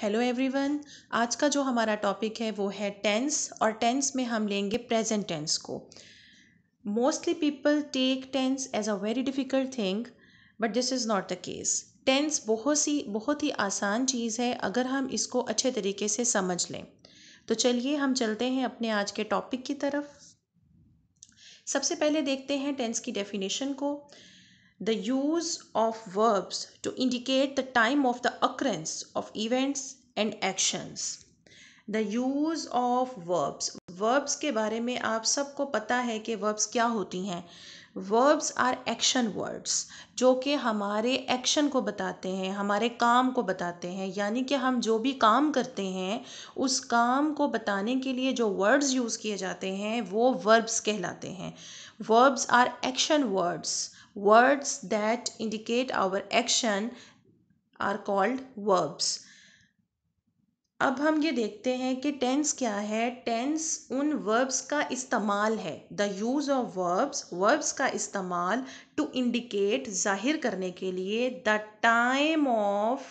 hello everyone आज का जो हमारा टॉपिक है वो है टेंस और टेंस में हम लेंगे प्रेजेंट टेंस को mostly people take tense as a very difficult thing but this is not the case tense बहुत सी बहुत ही आसान चीज़ है अगर हम इसको अच्छे तरीके से समझ लें तो चलिए हम चलते हैं अपने आज के टॉपिक की तरफ सबसे पहले देखते हैं टेंस की डेफिनेशन को the use of verbs to indicate the time of the occurrence of events and actions the use of verbs verbs के बारे में आप सबको पता है कि वर्ब्स क्या होती हैं वर्ब्स आर एक्शन वर्ड्स जो कि हमारे एक्शन को बताते हैं हमारे काम को बताते हैं यानी कि हम जो भी काम करते हैं उस काम को बताने के लिए जो वर्ड्स यूज़ किए जाते हैं वो वर्ब्स कहलाते हैं verbs are action words Words that indicate our action are called verbs अब हम ये देखते हैं कि टेंस क्या है टेंस उन वर्ब्स का इस्तेमाल है the use of verbs verbs का इस्तेमाल टू इंडिकेट जाहिर करने के लिए the time of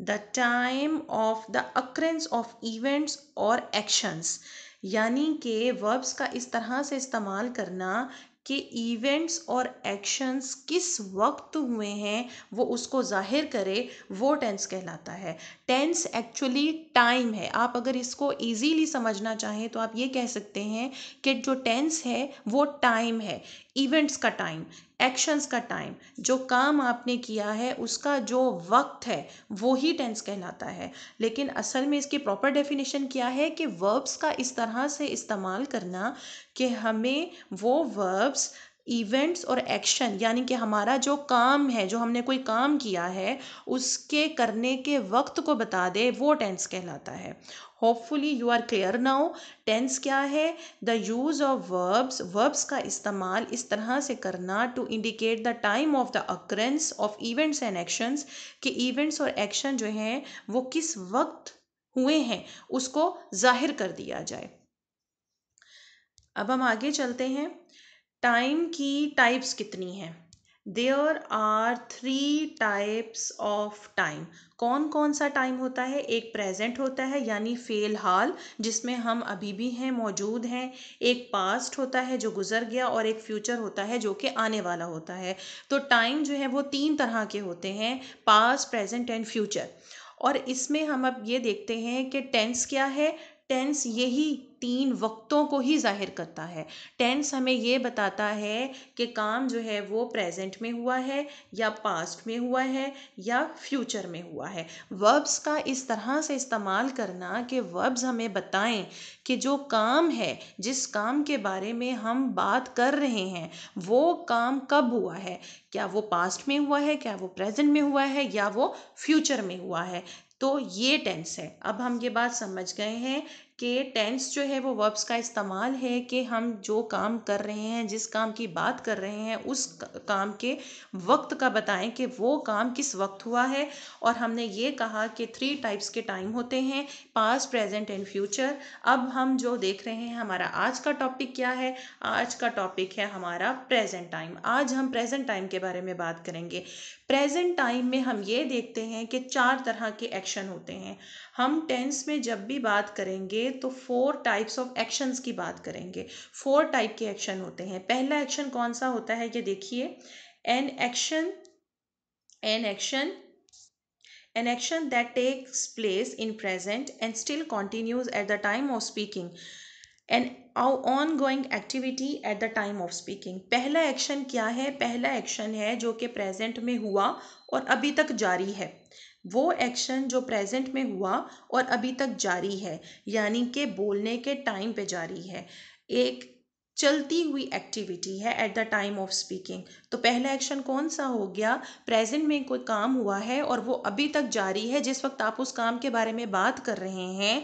the time of the occurrence of events और एक्शंस यानी कि वर्ब्स का इस तरह से इस्तेमाल करना कि इवेंट्स और एक्शंस किस वक्त हुए हैं वो उसको ज़ाहिर करे वो टेंस कहलाता है टेंस एक्चुअली टाइम है आप अगर इसको इजीली समझना चाहें तो आप ये कह सकते हैं कि जो टेंस है वो टाइम है इवेंट्स का टाइम एक्शंस का टाइम जो काम आपने किया है उसका जो वक्त है वो ही टेंस कहलाता है लेकिन असल में इसकी प्रॉपर डेफिनेशन क्या है कि वर्ब्स का इस तरह से इस्तेमाल करना कि हमें वो वर्ब्स इवेंट्स और एक्शन यानी कि हमारा जो काम है जो हमने कोई काम किया है उसके करने के वक्त को बता दे वो टेंस कहलाता है hopefully you are clear now tense क्या है the use of verbs verbs का इस्तेमाल इस तरह से करना to indicate the time of the occurrence of events and actions कि इवेंट्स और एक्शन जो हैं वो किस वक्त हुए हैं उसको जाहिर कर दिया जाए अब हम आगे चलते हैं टाइम की टाइप्स कितनी हैं there are three types of time कौन कौन सा टाइम होता है एक प्रेजेंट होता है यानी फ़ेल हाल जिसमें हम अभी भी हैं मौजूद हैं एक पास्ट होता है जो गुजर गया और एक फ्यूचर होता है जो कि आने वाला होता है तो टाइम जो है वो तीन तरह के होते हैं पास्ट प्रेजेंट एंड फ्यूचर और इसमें हम अब ये देखते हैं कि टेंस क्या है टेंस यही तीन वक्तों को ही ज़ाहिर करता है टेंस हमें ये बताता है कि काम जो है वो प्रेजेंट में हुआ है या पास्ट में हुआ है या फ्यूचर में हुआ है वर्ब्स का इस तरह से इस्तेमाल करना कि वर्ब्स हमें बताएं कि जो काम है जिस काम के बारे में हम बात कर रहे हैं वो काम कब हुआ है क्या वो पास्ट में हुआ है क्या वो प्रेजेंट में हुआ है या वो फ्यूचर में हुआ है तो ये टेंस है अब हम ये बात समझ गए हैं के टेंस जो है वो वर्ब्स का इस्तेमाल है कि हम जो काम कर रहे हैं जिस काम की बात कर रहे हैं उस काम के वक्त का बताएं कि वो काम किस वक्त हुआ है और हमने ये कहा कि थ्री टाइप्स के टाइम होते हैं पास प्रेजेंट एंड फ्यूचर अब हम जो देख रहे हैं हमारा आज का टॉपिक क्या है आज का टॉपिक है हमारा प्रेजेंट टाइम आज हम प्रेजेंट टाइम के बारे में बात करेंगे प्रेजेंट टाइम में हम ये देखते हैं कि चार तरह के एक्शन होते हैं हम टेंस में जब भी बात करेंगे तो फोर टाइप्स ऑफ एक्शंस की बात करेंगे फोर टाइप के एक्शन होते हैं पहला एक्शन कौन सा होता है ये देखिए an action an action an action that takes place in present and still continues at the time of speaking an ongoing activity at the time of speaking पहला एक्शन क्या है पहला एक्शन है जो कि प्रेजेंट में हुआ और अभी तक जारी है वो एक्शन जो प्रेजेंट में हुआ और अभी तक जारी है यानी कि बोलने के टाइम पे जारी है एक चलती हुई एक्टिविटी है at the time of speaking तो पहला एक्शन कौन सा हो गया प्रेजेंट में कोई काम हुआ है और वो अभी तक जारी है जिस वक्त आप उस काम के बारे में बात कर रहे हैं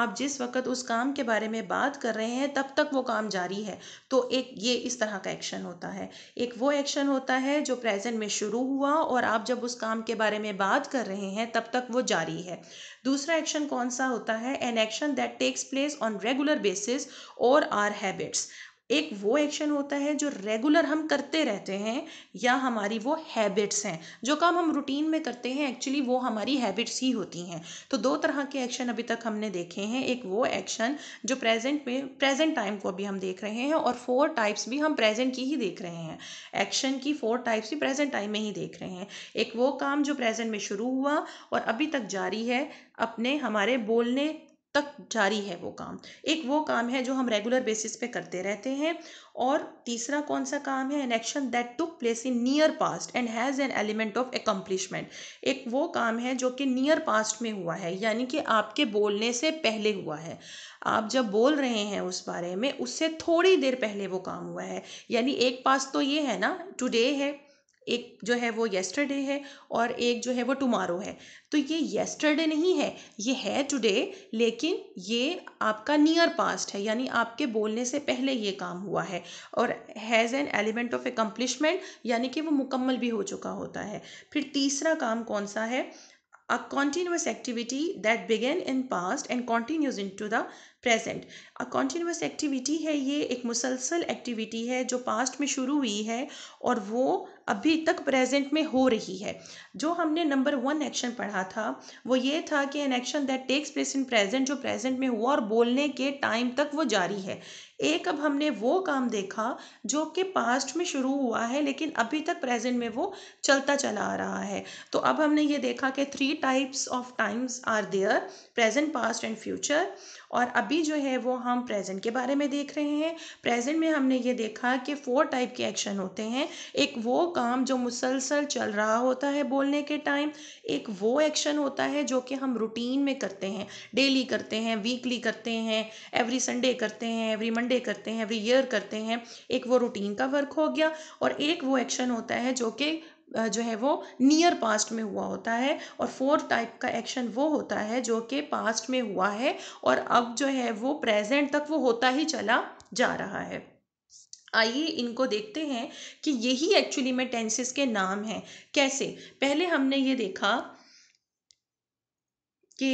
आप जिस वक्त उस काम के बारे में बात कर रहे हैं तब तक वो काम जारी है तो एक ये इस तरह का एक्शन होता है एक वो एक्शन होता है जो प्रेजेंट में शुरू हुआ और आप जब उस काम के बारे में बात कर रहे हैं तब तक वो जारी है दूसरा एक्शन कौन सा होता है an action that takes place on regular basis और आर हैबिट्स एक वो एक्शन होता है जो रेगुलर हम करते रहते हैं या हमारी वो हैबिट्स हैं जो काम हम रूटीन में करते हैं एक्चुअली वो हमारी हैबिट्स ही होती हैं तो दो तरह के एक्शन अभी तक हमने देखे हैं एक वो एक्शन जो प्रेजेंट में प्रेजेंट टाइम को अभी हम देख रहे हैं और फोर टाइप्स भी हम प्रेजेंट की ही देख रहे हैं एक्शन की फोर टाइप्स भी प्रेजेंट टाइम में ही देख रहे हैं एक वो काम जो प्रेजेंट में शुरू हुआ और अभी तक जारी है अपने हमारे बोलने तक जारी है वो काम एक वो काम है जो हम रेगुलर बेसिस पे करते रहते हैं और तीसरा कौन सा काम है an action that took place in near past and has an element of accomplishment एक वो काम है जो कि नियर पास्ट में हुआ है यानी कि आपके बोलने से पहले हुआ है आप जब बोल रहे हैं उस बारे में उससे थोड़ी देर पहले वो काम हुआ है यानी एक पास तो ये है ना टुडे है एक जो है वो येस्टरडे है और एक जो है वो टुमारो है तो ये येस्टरडे नहीं है ये है टुडे लेकिन ये आपका नियर पास्ट है यानी आपके बोलने से पहले ये काम हुआ है और has an element of accomplishment यानी कि वो मुकम्मल भी हो चुका होता है फिर तीसरा काम कौन सा है a continuous activity that began in past and continues into the present a continuous activity है ये एक मुसलसल एक्टिविटी है जो पास्ट में शुरू हुई है और वो अभी तक प्रेजेंट में हो रही है जो हमने नंबर वन एक्शन पढ़ा था वो ये था कि an action that takes place in present जो प्रेजेंट में हुआ और बोलने के टाइम तक वो जारी है एक अब हमने वो काम देखा जो कि पास्ट में शुरू हुआ है लेकिन अभी तक प्रेजेंट में वो चलता चला आ रहा है तो अब हमने ये देखा कि three types of times are there present past and future और अभी जो है वो हम प्रेजेंट के बारे में देख रहे हैं प्रेजेंट में हमने ये देखा कि फोर टाइप के एक्शन होते हैं एक वो काम जो मुसलसल चल रहा होता है बोलने के टाइम एक वो एक्शन होता है जो कि हम रूटीन में करते हैं डेली करते हैं वीकली करते हैं एवरी संडे करते हैं एवरी मंडे करते हैं एवरी ईयर करते हैं एक वो रूटीन का वर्क हो गया और एक वो एक्शन होता है जो कि जो है वो नियर पास्ट में हुआ होता है और फोर्थ टाइप का एक्शन वो होता है जो कि पास्ट में हुआ है और अब जो है वो प्रेजेंट तक वो होता ही चला जा रहा है आइए इनको देखते हैं कि यही एक्चुअली में टेंसेस के नाम हैं कैसे पहले हमने ये देखा कि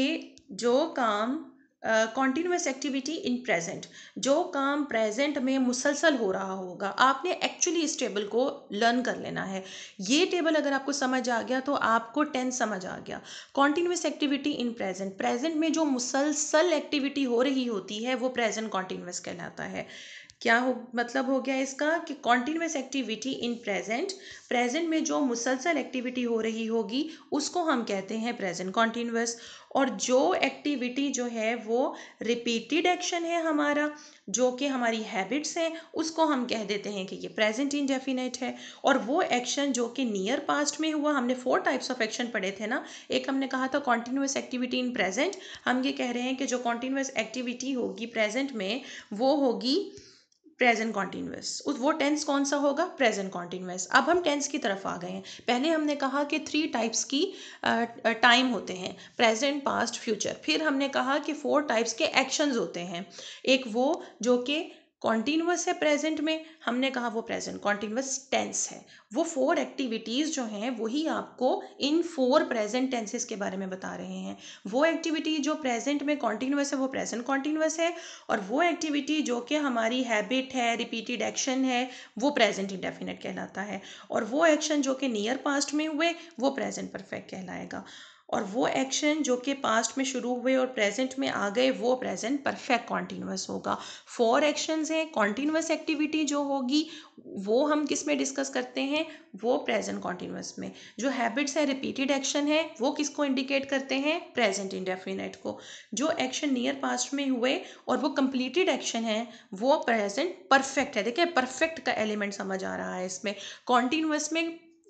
जो काम कॉन्टीन्यूस एक्टिविटी इन प्रेजेंट जो काम प्रेजेंट में मुसलसल हो रहा होगा आपने एक्चुअली इस टेबल को लर्न कर लेना है ये टेबल अगर आपको समझ आ गया तो आपको टेंथ समझ आ गया continuous activity in present present में जो मुसलसल एक्टिविटी हो रही होती है वो प्रेजेंट कॉन्टीन्यूस कहलाता है क्या हो मतलब हो गया इसका कि continuous activity in present present में जो मुसलसल एक्टिविटी हो रही होगी उसको हम कहते हैं प्रेजेंट कॉन्टीन्यूस और जो एक्टिविटी जो है वो रिपीटेड एक्शन है हमारा जो कि हमारी हैबिट्स हैं उसको हम कह देते हैं कि ये प्रेजेंट इनडेफिनेट है और वो एक्शन जो कि नियर पास्ट में हुआ हमने फोर टाइप्स ऑफ एक्शन पढ़े थे ना एक हमने कहा था कॉन्टीन्यूस एक्टिविटी इन प्रेजेंट हम ये कह रहे हैं कि जो कॉन्टीन्यूस एक्टिविटी होगी प्रेजेंट में वो होगी प्रेजेंट कॉन्टिन्यूस वो टेंस कौन सा होगा प्रेजेंट कॉन्टिन्यूस अब हम टेंस की तरफ आ गए हैं पहले हमने कहा कि थ्री टाइप्स की टाइम होते हैं प्रेजेंट पास्ट फ्यूचर फिर हमने कहा कि फोर टाइप्स के एक्शंस होते हैं एक वो जो कि कॉन्टीन्यूस है प्रेजेंट में हमने कहा वो प्रेजेंट कॉन्टीन्यूस टेंस है वो फोर एक्टिविटीज़ जो हैं वही आपको इन फोर प्रेजेंट टेंसेस के बारे में बता रहे हैं वो एक्टिविटी जो प्रेजेंट में कॉन्टीन्यूस है वो प्रेजेंट कॉन्टीन्यूस है और वो एक्टिविटी जो कि हमारी हैबिट है रिपीटेड एक्शन है वो प्रेजेंट इंडेफिनेट कहलाता है और वो एक्शन जो कि नियर पास्ट में हुए वो प्रेजेंट परफेक्ट कहलाएगा और वो एक्शन जो कि पास्ट में शुरू हुए और प्रेजेंट में आ गए वो प्रेजेंट परफेक्ट कॉन्टीन्यूस होगा फोर एक्शंस हैं कॉन्टीन्यूस एक्टिविटी जो होगी वो हम किस में डिस्कस करते हैं वो प्रेजेंट कॉन्टीन्यूस में जो हैबिट्स है रिपीटेड एक्शन है वो किसको इंडिकेट करते हैं प्रेजेंट इंडेफिनेट को जो एक्शन नियर पास्ट में हुए और वो कंप्लीटेड एक्शन है वो प्रेजेंट परफेक्ट है देखिए परफेक्ट का एलिमेंट समझ आ रहा है इसमें कॉन्टीन्यूस में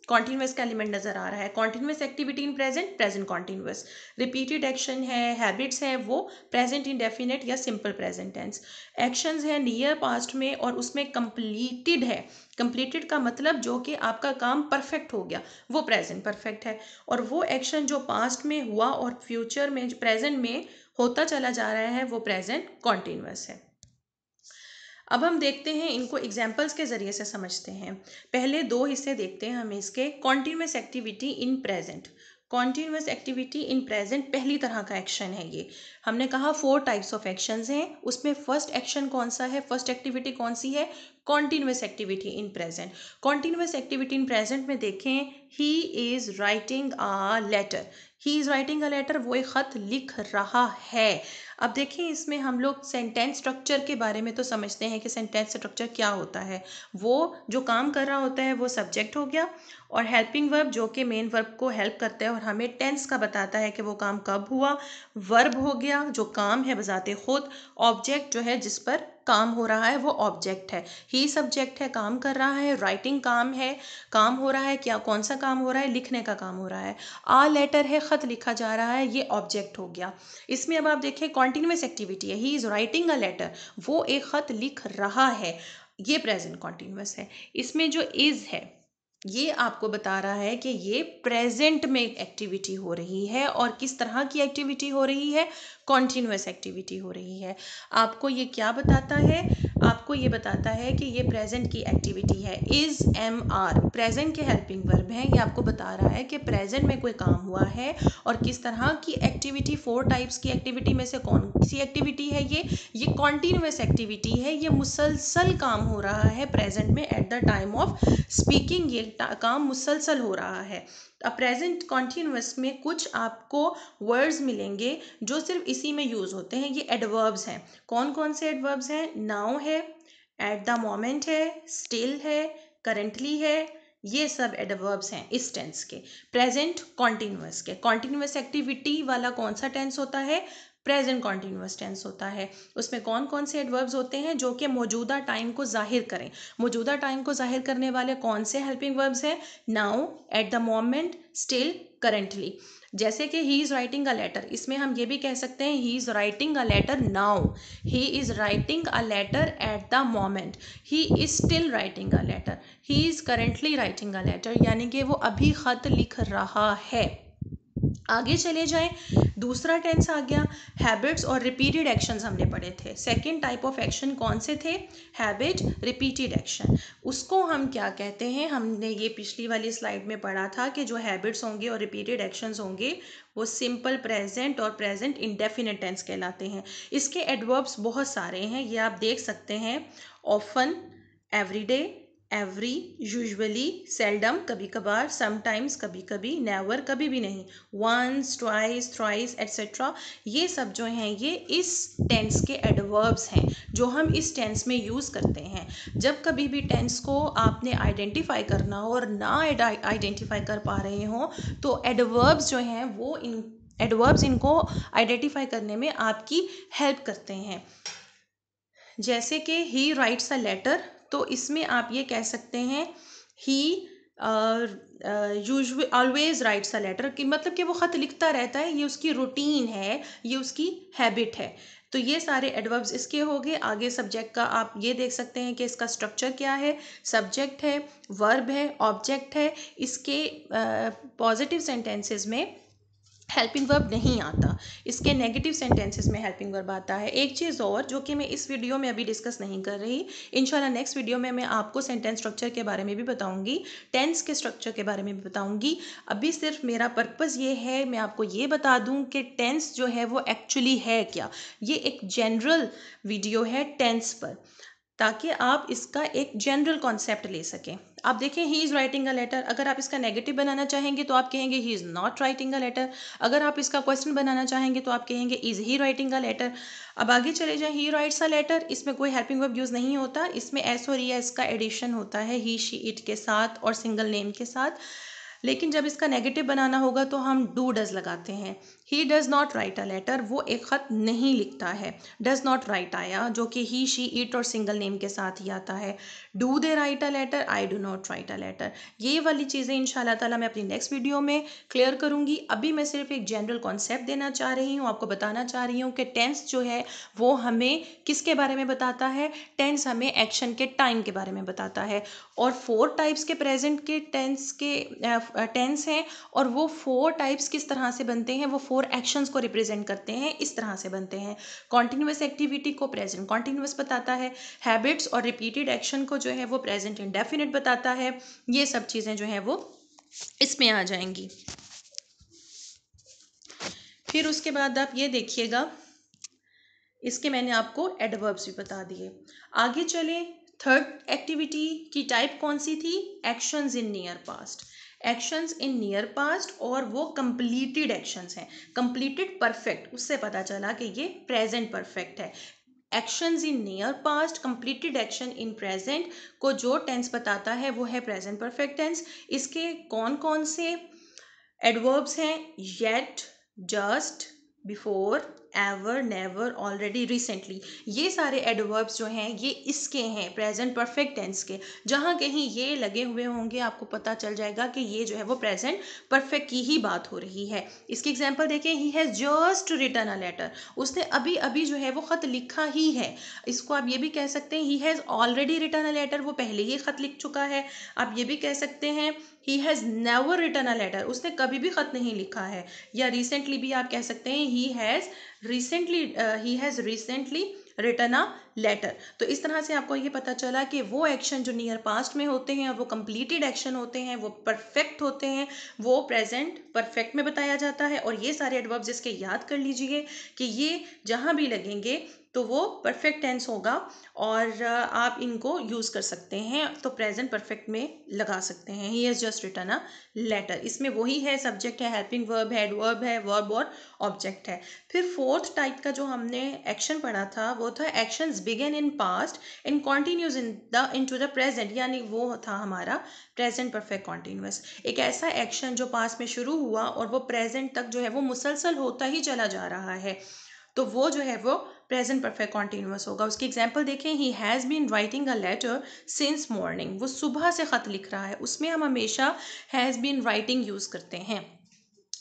कॉन्टिन्यूस का एलिमेंट नज़र आ रहा है continuous activity in present present continuous repeated action है हैबिट्स हैं वो प्रेजेंट डेफिनेट या सिंपल प्रेजेंट टेंस एक्शंस हैं नियर पास्ट में और उसमें कंप्लीटेड है कंप्लीटेड का मतलब जो कि आपका काम परफेक्ट हो गया वो प्रेजेंट परफेक्ट है और वो एक्शन जो पास्ट में हुआ और फ्यूचर में प्रेजेंट में होता चला जा रहा है वो प्रेजेंट कॉन्टिन्यूस है अब हम देखते हैं इनको एग्जाम्पल्स के ज़रिए से समझते हैं पहले दो हिस्से देखते हैं हम इसके continuous activity in present continuous activity in present पहली तरह का एक्शन है ये हमने कहा फोर टाइप्स ऑफ एक्शंस हैं उसमें फर्स्ट एक्शन कौन सा है फर्स्ट एक्टिविटी कौन सी है continuous activity in present continuous activity in present में देखें he is writing a letter he is writing a letter वो एक ख़त लिख रहा है अब देखिए इसमें हम लोग सेंटेंस स्ट्रक्चर के बारे में तो समझते हैं कि सेंटेंस स्ट्रक्चर क्या होता है वो जो काम कर रहा होता है वो सब्जेक्ट हो गया और हेल्पिंग वर्ब जो कि मेन वर्ब को हेल्प करता है और हमें टेंस का बताता है कि वो काम कब हुआ वर्ब हो गया जो काम है बजाते खुद ऑब्जेक्ट जो है जिस पर काम हो रहा है वो ऑब्जेक्ट है ही सब्जेक्ट है काम कर रहा है राइटिंग काम है काम हो रहा है क्या कौन सा काम हो रहा है लिखने का काम हो रहा है आ लेटर है ख़त लिखा जा रहा है ये ऑब्जेक्ट हो गया इसमें अब आप देखें कॉन्टिन्यूस एक्टिविटी है he is writing a letter वो एक ख़त लिख रहा है ये प्रेजेंट कॉन्टीन्यूस है इसमें जो इज़ है ये आपको बता रहा है कि ये प्रेजेंट में एक्टिविटी हो रही है और किस तरह की एक्टिविटी हो रही है कॉन्टीन्यूस एक्टिविटी हो रही है आपको ये क्या बताता है आपको ये बताता है कि ये प्रेजेंट की एक्टिविटी है इज़ एम आर प्रेजेंट के हेल्पिंग वर्ब हैं ये आपको बता रहा है कि प्रेजेंट में कोई काम हुआ है और किस तरह की एक्टिविटी फोर टाइप्स की एक्टिविटी में से कौन सी एक्टिविटी है ये ये कॉन्टीन्यूस एक्टिविटी है ये मुसलसल काम हो रहा है प्रेजेंट में at the time of speaking ये काम मुसलसल हो रहा है अ प्रेजेंट कॉन्टीन्यूस में कुछ आपको वर्ड्स मिलेंगे जो सिर्फ इसी में यूज़ होते हैं ये एडवर्ब्स हैं कौन कौन से एडवर्ब्स हैं नाउ है एट द मोमेंट है स्टिल है करेंटली है ये सब एडवर्ब्स हैं इस टेंस के प्रेजेंट कॉन्टीन्यूस के कॉन्टीन्यूस एक्टिविटी वाला कौन सा टेंस होता है प्रेजेंट कॉन्टीन्यूअस टेंस होता है उसमें कौन कौन से एडवर्ब्स होते हैं जो कि मौजूदा टाइम को जाहिर करें मौजूदा टाइम को जाहिर करने वाले कौन से हेल्पिंग वर्ब्स हैं now at the moment still currently जैसे कि he is writing a letter इसमें हम ये भी कह सकते हैं he is writing a letter now he is writing a letter at the moment he is still writing a letter he is currently writing a letter यानी कि वो अभी ख़त लिख रहा है आगे चले जाएं दूसरा टेंस आ गया हैबिट्स और रिपीटेड एक्शंस हमने पढ़े थे सेकंड टाइप ऑफ एक्शन कौन से थे हैबिट रिपीटेड एक्शन उसको हम क्या कहते हैं हमने ये पिछली वाली स्लाइड में पढ़ा था कि जो हैबिट्स होंगे और रिपीटेड एक्शंस होंगे वो सिंपल प्रेजेंट और प्रेजेंट इंडेफिनेट टेंस कहलाते हैं इसके एडवर्ब्स बहुत सारे हैं ये आप देख सकते हैं often everyday every usually seldom कभी कभार समटाइम्स कभी कभी नेवर कभी भी नहीं वंस ट्वाइस थ्राइस एट्सेट्रा ये सब जो हैं ये इस टेंस के एडवर्ब्स हैं जो हम इस टेंस में यूज़ करते हैं जब कभी भी टेंस को आपने आइडेंटिफाई करना हो और ना आइडेंटिफाई कर पा रहे हो तो एडवर्ब्स जो हैं वो इन एडवर्ब्स इनको आइडेंटिफाई करने में आपकी हेल्प करते हैं जैसे कि ही राइट्स अ लेटर तो इसमें आप ये कह सकते हैं he use always writes a letter कि मतलब कि वो ख़त लिखता रहता है ये उसकी रूटीन है ये उसकी हैबिट है तो ये सारे एडवर्ब्स इसके हो गए आगे सब्जेक्ट का आप ये देख सकते हैं कि इसका स्ट्रक्चर क्या है सब्जेक्ट है वर्ब है ऑब्जेक्ट है इसके पॉजिटिव uh, सेंटेंसेस में हेल्पिंग वर्ब नहीं आता इसके नेगेटिव सेंटेंसेस में हेल्पिंग वर्ब आता है एक चीज़ और जो कि मैं इस वीडियो में अभी डिस्कस नहीं कर रही इंशाल्लाह नेक्स्ट वीडियो में मैं आपको सेंटेंस स्ट्रक्चर के बारे में भी बताऊंगी टेंस के स्ट्रक्चर के बारे में भी बताऊंगी अभी सिर्फ मेरा पर्पज़ ये है मैं आपको ये बता दूँ कि टेंस जो है वो एक्चुअली है क्या ये एक जनरल वीडियो है टेंस पर ताकि आप इसका एक जनरल कॉन्सेप्ट ले सकें आप देखें he is writing a letter अगर आप इसका नेगेटिव बनाना चाहेंगे तो आप कहेंगे he is not writing a letter अगर आप इसका क्वेश्चन बनाना चाहेंगे तो आप कहेंगे is he writing a letter अब आगे चले जाएं ही राइट्स अ लेटर इसमें कोई हेल्पिंग वर्ब यूज़ नहीं होता इसमें एस और ई e एस का एडिशन होता है ही शी इट के साथ और सिंगल नेम के साथ लेकिन जब इसका नेगेटिव बनाना होगा तो हम डू डज़ लगाते हैं he does not write a letter वो एक ख़त नहीं लिखता है डज़ नॉट राइट आया जो कि ही शी इट और सिंगल नेम के साथ ही आता है do they write a letter I do not write a letter ये वाली चीज़ें इन ताला मैं अपनी नेक्स्ट वीडियो में क्लियर करूँगी अभी मैं सिर्फ एक जनरल कॉन्सेप्ट देना चाह रही हूँ आपको बताना चाह रही हूँ कि टेंस जो है वो हमें किसके बारे में बताता है टेंस हमें एक्शन के टाइम के बारे में बताता है और फोर टाइप्स के प्रेजेंट के टेंस के टेंस हैं और वो फोर टाइप्स किस तरह से बनते हैं वो फोर एक्शंस को रिप्रेजेंट करते हैं इस तरह से बनते हैं कॉन्टीन्यूस एक्टिविटी को प्रेजेंट कॉन्टिन्यूस बताता है हैबिट्स और रिपीटेड एक्शन को जो है वो प्रेजेंट इंडेफिनेट बताता है ये सब चीज़ें जो हैं वो इसमें आ जाएंगी फिर उसके बाद आप ये देखिएगा इसके मैंने आपको एडवर्ब्स भी बता दिए आगे चलें थर्ड एक्टिविटी की टाइप कौन सी थी actions in near past actions in near past और वो कंप्लीटेड एक्शंस हैं कंप्लीटेड परफेक्ट उससे पता चला कि ये प्रेजेंट परफेक्ट है actions in near past completed action in present को जो टेंस बताता है वो है प्रेजेंट परफेक्ट टेंस इसके कौन कौन से एडवर्ब्स हैं yet just before ever never already recently ये सारे एडवर्ब्स जो हैं ये इसके हैं प्रेजेंट परफेक्ट टेंस के जहाँ कहीं ये लगे हुए होंगे आपको पता चल जाएगा कि ये जो है वो प्रेजेंट परफेक्ट की ही बात हो रही है इसकी एग्जाम्पल देखें he has just written a letter उसने अभी अभी जो है वो ख़त लिखा ही है इसको आप ये भी कह सकते हैं he has already written a letter वो पहले ही ख़त लिख चुका है आप ये भी कह सकते हैं he has never written a letter उसने कभी भी ख़त नहीं लिखा है या रिसेंटली भी आप कह सकते हैं he has recently he has recently written a letter तो इस तरह से आपको ये पता चला कि वो एक्शन जो नियर पास्ट में होते हैं वो कम्प्लीटेड एक्शन होते हैं वो परफेक्ट होते हैं वो प्रेजेंट परफेक्ट में बताया जाता है और ये सारे एडवर्ब्स इसके याद कर लीजिए कि ये जहाँ भी लगेंगे तो वो परफेक्ट टेंस होगा और आप इनको यूज़ कर सकते हैं तो प्रेजेंट परफेक्ट में लगा सकते हैं he is just written a letter इसमें वही है सब्जेक्ट है हेल्पिंग वर्ब है वर्ब है वर्ब और ऑब्जेक्ट है फिर फोर्थ टाइप का जो हमने एक्शन पढ़ा था वो था action began in past and continues in the into the present यानी वो था हमारा प्रेजेंट परफेक्ट कॉन्टीन्यूस एक ऐसा एक्शन जो पास्ट में शुरू हुआ और वो प्रेजेंट तक जो है वो मुसलसल होता ही चला जा रहा है तो वो जो है वो प्रेजेंट परफेक्ट कॉन्टिन्यूस होगा उसकी एग्जाम्पल देखें he has been writing a letter since morning वो सुबह से ख़त लिख रहा है उसमें हम हमेशा हैज़ बीन राइटिंग यूज़ करते हैं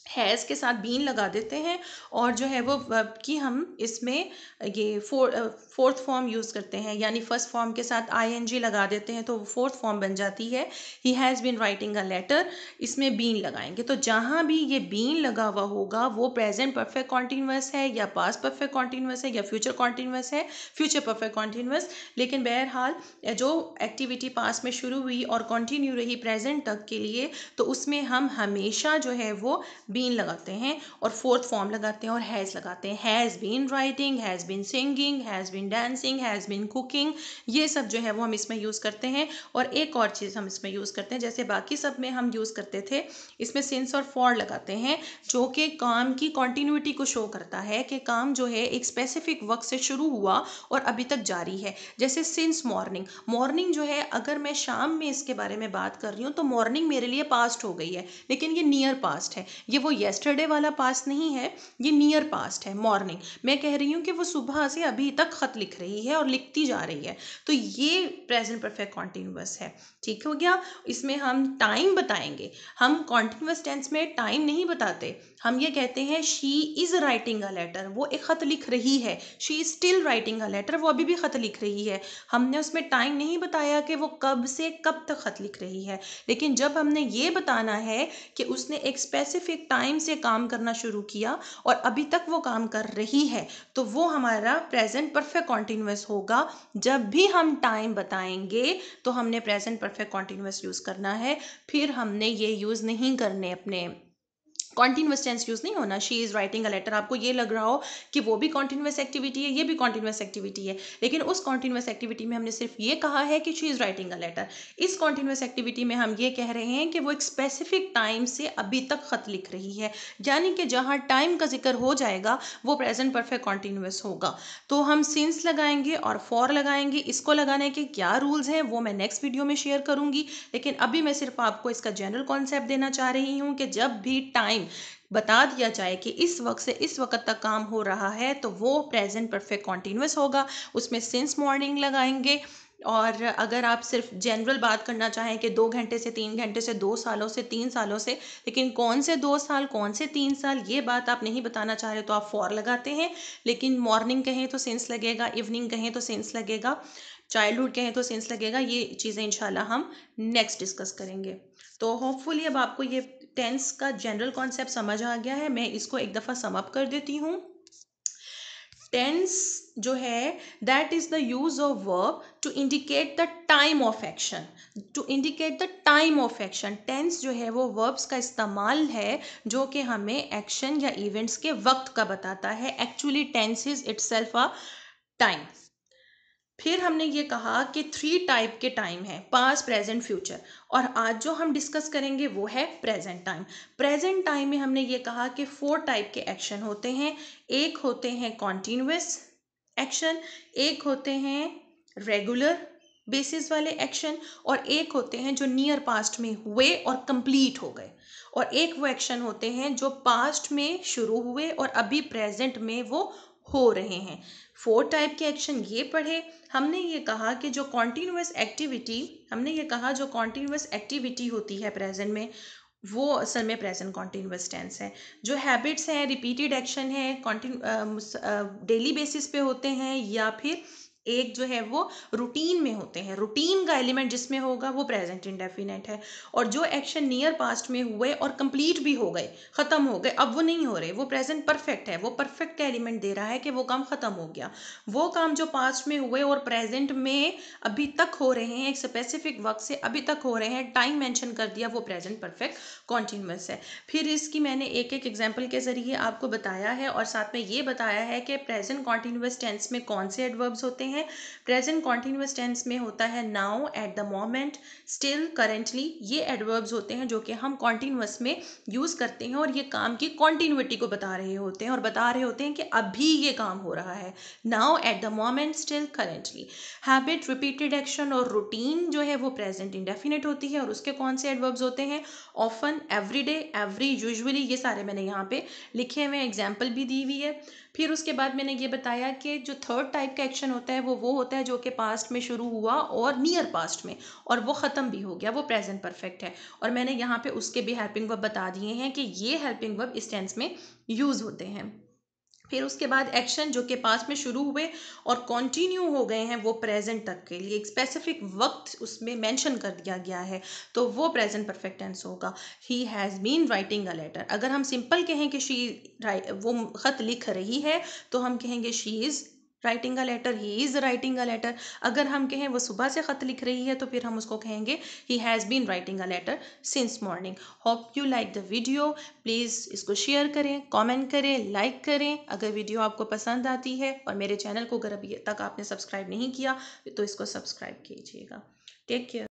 हैज़ के साथ बीन लगा देते हैं और जो है वो वर्ब की हम इसमें ये फोर फोर्थ फॉर्म यूज़ करते हैं यानी फर्स्ट फॉर्म के साथ आईएनजी लगा देते हैं तो वो फोर्थ फॉर्म बन जाती है he has been writing a letter इसमें बीन लगाएंगे तो जहाँ भी ये बीन लगा हुआ होगा वो प्रेजेंट परफेक्ट कॉन्टीन्यूस है या पास परफेक्ट कॉन्टीन्यूस है या फ्यूचर कॉन्टीन्यूस है फ्यूचर परफेक्ट कॉन्टीन्यूस लेकिन बहरहाल जो एक्टिविटी पास में शुरू हुई और कॉन्टीन्यू रही प्रेजेंट तक के लिए तो उसमें हम हमेशा जो है वो बीन लगाते हैं और फोर्थ फॉर्म लगाते हैं और हैज़ लगाते हैं has been writing has been singing has been dancing has been cooking ये सब जो है वो हम इसमें यूज़ करते हैं और एक और चीज़ हम इसमें यूज़ करते हैं जैसे बाकी सब में हम यूज़ करते थे इसमें सिंस और फॉर लगाते हैं जो कि काम की कॉन्टीन्यूटी को शो करता है कि काम जो है एक स्पेसिफिक वक्त से शुरू हुआ और अभी तक जारी है जैसे सिंस मॉर्निंग मॉर्निंग जो है अगर मैं शाम में इसके बारे में बात कर रही हूँ तो मॉर्निंग मेरे लिए पास्ट हो गई है लेकिन ये नियर पास्ट है ये वो येस्टरडे वाला पास्ट नहीं है ये नियर पास्ट है मॉर्निंग मैं कह रही हूँ कि वो सुबह से अभी तक ख़त लिख रही है और लिखती जा रही है तो ये प्रेजेंट परफेक्ट कॉन्टीन्यूस है ठीक हो गया इसमें हम टाइम बताएंगे हम कॉन्टीन्यूस टेंस में टाइम नहीं बताते हम ये कहते हैं she is writing a letter वो एक ख़त लिख रही है she is still writing a letter वो अभी भी ख़त लिख रही है हमने उसमें टाइम नहीं बताया कि वो कब से कब तक ख़त लिख रही है लेकिन जब हमने ये बताना है कि उसने एक स्पेसिफिक टाइम से काम करना शुरू किया और अभी तक वो काम कर रही है तो वो हमारा प्रेजेंट परफेक्ट कॉन्टिन्यूस होगा जब भी हम टाइम बताएंगे तो हमने प्रेजेंट परफेक्ट कॉन्टिन्यूस यूज़ करना है फिर हमने ये यूज़ नहीं करने अपने कॉन्टिन्यूस टेंस यूज़ नहीं होना she is writing a letter आपको ये लग रहा हो कि वो भी कॉन्टिन्यूस एक्टिविटी है ये भी कॉन्टिन्यूस एक्टिविटी है लेकिन उस कॉन्टिन्यूस एक्टिविटी में हमने सिर्फ ये कहा है कि she is writing a letter इस कॉन्टिन्यूस एक्टिविटी में हम ये कह रहे हैं कि वो एक स्पेसिफिक टाइम से अभी तक ख़त लिख रही है यानी कि जहाँ टाइम का जिक्र हो जाएगा वो प्रेजेंट परफेक्ट कॉन्टिन्यूस होगा तो हम सिंस लगाएंगे और फॉर लगाएंगे इसको लगाने के क्या रूल्स हैं वो मैं नेक्स्ट वीडियो में शेयर करूँगी लेकिन अभी मैं सिर्फ आपको इसका जनरल कॉन्सेप्ट देना चाह रही हूँ कि जब भी टाइम टाइम बता दिया जाए कि इस वक्त से इस वक्त तक काम हो रहा है तो वो प्रेजेंट परफेक्ट कॉन्टिन्यूस होगा उसमें सिंस मॉर्निंग लगाएंगे और अगर आप सिर्फ जनरल बात करना चाहें कि दो घंटे से तीन घंटे से दो सालों से तीन सालों से लेकिन कौन से दो साल कौन से तीन साल ये बात आप नहीं बताना चाह रहे तो आप फॉर लगाते हैं लेकिन मॉर्निंग कहें तो सेंस लगेगा इवनिंग कहें तो सेंस लगेगा चाइल्डहुड कहें तो सेंस लगेगा ये चीज़ें इंशाल्लाह हम नेक्स्ट डिस्कस करेंगे तो होपफुली अब आपको ये टेंस का जनरल कॉन्सेप्ट समझ आ गया है मैं इसको एक दफ़ा समअप कर देती हूँ टेंस जो है that is the use of verb to indicate the time of action to indicate the time of action tense जो है वो वर्ब्स का इस्तेमाल है जो कि हमें एक्शन या इवेंट्स के वक्त का बताता है actually tense is itself a time फिर हमने ये कहा कि थ्री टाइप के टाइम हैं पास प्रेजेंट फ्यूचर और आज जो हम डिस्कस करेंगे वो है प्रेजेंट टाइम प्रेजेंट टाइम में हमने ये कहा कि फोर टाइप के एक्शन होते हैं एक होते हैं कॉन्टीन्यूस एक्शन एक होते हैं रेगुलर बेसिस वाले एक्शन और एक होते हैं जो नियर पास्ट में हुए और कंप्लीट हो गए और एक वो एक्शन होते हैं जो पास्ट में शुरू हुए और अभी प्रेजेंट में वो हो रहे हैं फोर टाइप के एक्शन ये पढ़े हमने ये कहा कि जो कॉन्टीन्यूस एक्टिविटी हमने ये कहा जो कॉन्टीन्यूस एक्टिविटी होती है प्रेजेंट में वो असल में प्रेजेंट कॉन्टीन्यूस टेंस है जो हैबिट्स हैं रिपीटेड एक्शन है कॉन्टीन्यू डेली बेसिस पे होते हैं या फिर एक जो है वो रूटीन में होते हैं रूटीन का एलिमेंट जिसमें होगा वो प्रेजेंट इंडेफिनेट है और जो एक्शन नियर पास्ट में हुए और कंप्लीट भी हो गए ख़त्म हो गए अब वो नहीं हो रहे वो प्रेजेंट परफेक्ट है वो परफेक्ट का एलिमेंट दे रहा है कि वो काम ख़त्म हो गया वो काम जो पास्ट में हुए और प्रेजेंट में अभी तक हो रहे हैं एक स्पेसिफिक वक्त से अभी तक हो रहे हैं टाइम मैंशन कर दिया वो प्रेजेंट परफेक्ट कॉन्टीन्यूस है फिर इसकी मैंने एक एक एग्जाम्पल के ज़रिए आपको बताया है और साथ में ये बताया है कि प्रेजेंट कॉन्टीन्यूस टेंस में कौन से एडवर्ब्स होते हैं हैं प्रेजेंट कॉन्टिन्यूस टेंस में होता है now at the moment still currently ये एडवर्ब्स होते हैं जो कि हम कॉन्टिन्यूस में यूज़ करते हैं और ये काम की कॉन्टिन्यूटी को बता रहे होते हैं और बता रहे होते हैं कि अभी ये काम हो रहा है now at the moment still currently habit repeated action और रूटीन जो है वो प्रेजेंट इंडेफिनेट होती है और उसके कौन से एडवर्ब्स होते हैं often every day every usually ये सारे मैंने यहाँ पे लिखे हुए एग्जाम्पल भी दी हुई है फिर उसके बाद मैंने ये बताया कि जो थर्ड टाइप का एक्शन होता है वो वो होता है जो कि पास्ट में शुरू हुआ और नियर पास्ट में और वो ख़त्म भी हो गया वो प्रेजेंट परफेक्ट है और मैंने यहाँ पे उसके भी हेल्पिंग वर्ब बता दिए हैं कि ये हेल्पिंग वर्ब इस टेंस में यूज़ होते हैं फिर उसके बाद एक्शन जो कि पास में शुरू हुए और कंटिन्यू हो गए हैं वो प्रेजेंट तक के लिए एक स्पेसिफिक वक्त उसमें मेंशन कर दिया गया है तो वो प्रेजेंट परफेक्ट टेंस होगा he has been writing a letter अगर हम सिंपल कहें कि शी वो ख़त लिख रही है तो हम कहेंगे she is writing a letter he is writing a letter अगर हम कहें वो सुबह से ख़त लिख रही है तो फिर हम उसको कहेंगे he has been writing a letter since morning hope you like the video please इसको शेयर करें कॉमेंट करें लाइक करें अगर वीडियो आपको पसंद आती है और मेरे चैनल को अगर अभी तक आपने सब्सक्राइब नहीं किया तो इसको सब्सक्राइब कीजिएगा टेक केयर